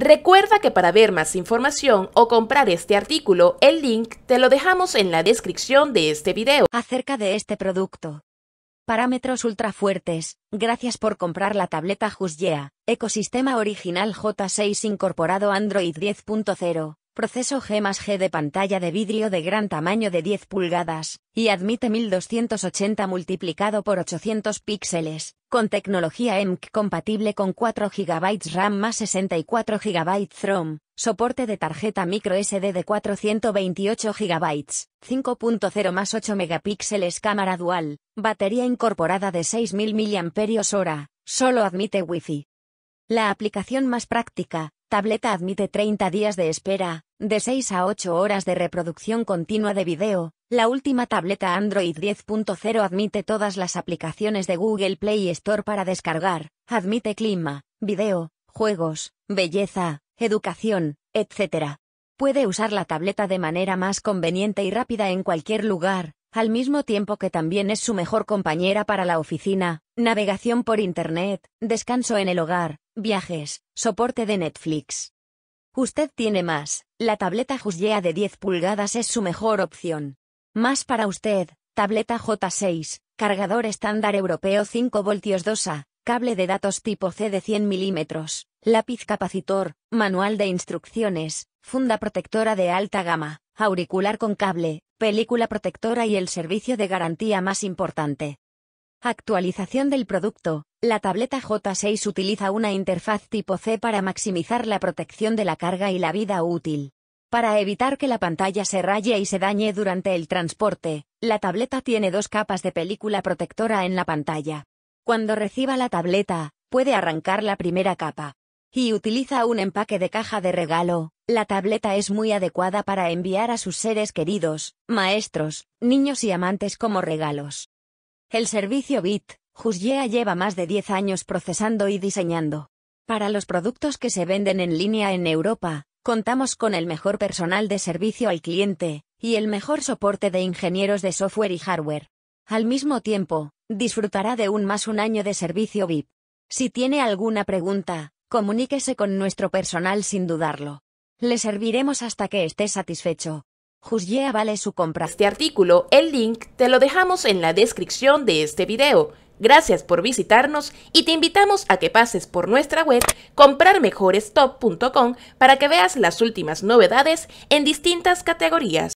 Recuerda que para ver más información o comprar este artículo, el link te lo dejamos en la descripción de este video. Acerca de este producto. Parámetros ultrafuertes. Gracias por comprar la tableta Husgea, ecosistema original J6 incorporado Android 10.0 proceso G más G de pantalla de vidrio de gran tamaño de 10 pulgadas, y admite 1280 multiplicado por 800 píxeles, con tecnología EMC compatible con 4 GB RAM más 64 GB ROM, soporte de tarjeta micro SD de 428 GB, 5.0 más 8 megapíxeles cámara dual, batería incorporada de 6000 mAh, solo admite Wi-Fi. La aplicación más práctica, tableta admite 30 días de espera, de 6 a 8 horas de reproducción continua de video, la última tableta Android 10.0 admite todas las aplicaciones de Google Play Store para descargar, admite clima, video, juegos, belleza, educación, etc. Puede usar la tableta de manera más conveniente y rápida en cualquier lugar, al mismo tiempo que también es su mejor compañera para la oficina, navegación por Internet, descanso en el hogar, viajes, soporte de Netflix. Usted tiene más, la tableta Jusjea de 10 pulgadas es su mejor opción. Más para usted, tableta J6, cargador estándar europeo 5 voltios 2A, cable de datos tipo C de 100 milímetros, lápiz capacitor, manual de instrucciones, funda protectora de alta gama, auricular con cable, película protectora y el servicio de garantía más importante, Actualización del producto. La tableta J6 utiliza una interfaz tipo C para maximizar la protección de la carga y la vida útil. Para evitar que la pantalla se raye y se dañe durante el transporte, la tableta tiene dos capas de película protectora en la pantalla. Cuando reciba la tableta, puede arrancar la primera capa. Y utiliza un empaque de caja de regalo. La tableta es muy adecuada para enviar a sus seres queridos, maestros, niños y amantes como regalos. El servicio BIT, Jusyea lleva más de 10 años procesando y diseñando. Para los productos que se venden en línea en Europa, contamos con el mejor personal de servicio al cliente, y el mejor soporte de ingenieros de software y hardware. Al mismo tiempo, disfrutará de un más un año de servicio VIP. Si tiene alguna pregunta, comuníquese con nuestro personal sin dudarlo. Le serviremos hasta que esté satisfecho. Juzgué vale su compra. Este artículo, el link, te lo dejamos en la descripción de este video. Gracias por visitarnos y te invitamos a que pases por nuestra web comprarmejorestop.com para que veas las últimas novedades en distintas categorías.